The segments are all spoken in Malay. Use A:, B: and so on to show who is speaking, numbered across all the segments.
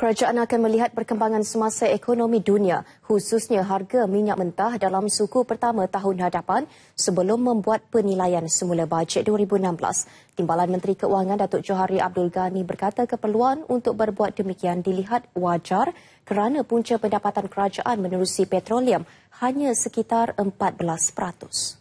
A: Kerajaan akan melihat perkembangan semasa ekonomi dunia, khususnya harga minyak mentah dalam suku pertama tahun hadapan sebelum membuat penilaian semula bajet 2016. Timbalan Menteri Keuangan Datuk Johari Abdul Ghani berkata keperluan untuk berbuat demikian dilihat wajar kerana punca pendapatan kerajaan menerusi petroleum hanya sekitar 14%.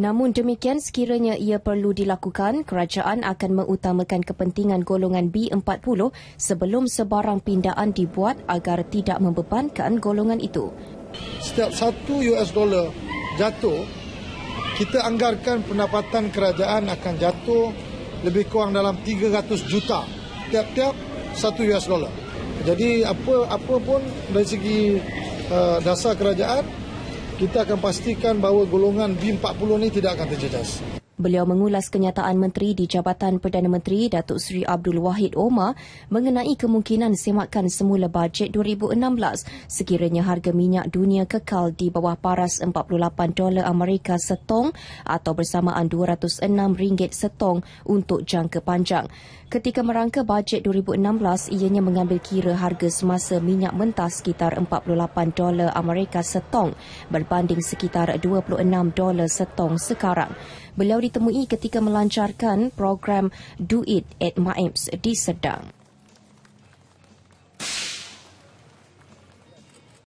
A: Namun demikian, sekiranya ia perlu dilakukan, kerajaan akan mengutamakan kepentingan golongan B40 sebelum sebarang pindaan dibuat agar tidak membebankan golongan itu.
B: Setiap satu US dollar jatuh, kita anggarkan pendapatan kerajaan akan jatuh lebih kurang dalam 300 juta tiap-tiap satu US dollar. Jadi apa apa pun dari segi uh, dasar kerajaan, kita akan pastikan bahawa golongan B40 ini tidak akan terjejas.
A: Beliau mengulas kenyataan Menteri di Jabatan Perdana Menteri Datuk Seri Abdul Wahid Omar mengenai kemungkinan semakan semula bajet 2016 sekiranya harga minyak dunia kekal di bawah paras 48 dolar Amerika setong atau bersamaan 206 ringgit setong untuk jangka panjang. Ketika merangka bajet 2016, ianya mengambil kira harga semasa minyak mentah sekitar 48 dolar Amerika setong berbanding sekitar 26 dolar setong sekarang. Beliau di ditemui ketika melancarkan program Do It at Ma'ims di Sedang.